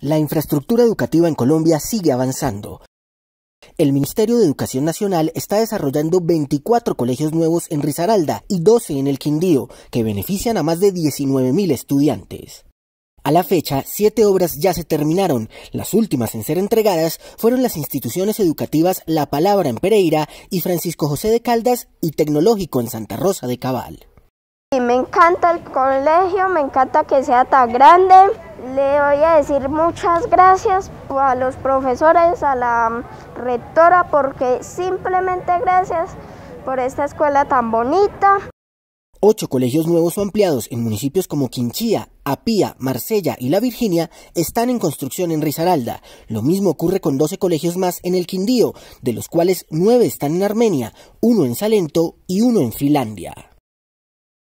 La infraestructura educativa en Colombia sigue avanzando. El Ministerio de Educación Nacional está desarrollando 24 colegios nuevos en Risaralda y 12 en el Quindío, que benefician a más de 19.000 estudiantes. A la fecha, siete obras ya se terminaron. Las últimas en ser entregadas fueron las instituciones educativas La Palabra en Pereira y Francisco José de Caldas y Tecnológico en Santa Rosa de Cabal. Me encanta el colegio, me encanta que sea tan grande. Le voy a decir muchas gracias a los profesores, a la rectora, porque simplemente gracias por esta escuela tan bonita. Ocho colegios nuevos o ampliados en municipios como Quinchía, Apía, Marsella y La Virginia están en construcción en Risaralda. Lo mismo ocurre con 12 colegios más en el Quindío, de los cuales nueve están en Armenia, uno en Salento y uno en Finlandia.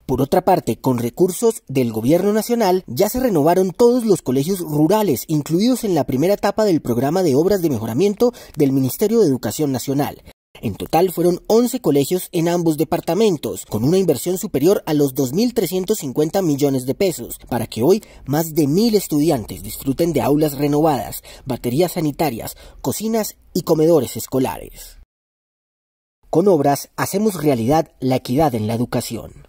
Por otra parte, con recursos del gobierno nacional, ya se renovaron todos los colegios rurales, incluidos en la primera etapa del programa de obras de mejoramiento del Ministerio de Educación Nacional. En total fueron 11 colegios en ambos departamentos, con una inversión superior a los 2.350 millones de pesos, para que hoy más de mil estudiantes disfruten de aulas renovadas, baterías sanitarias, cocinas y comedores escolares. Con obras hacemos realidad la equidad en la educación.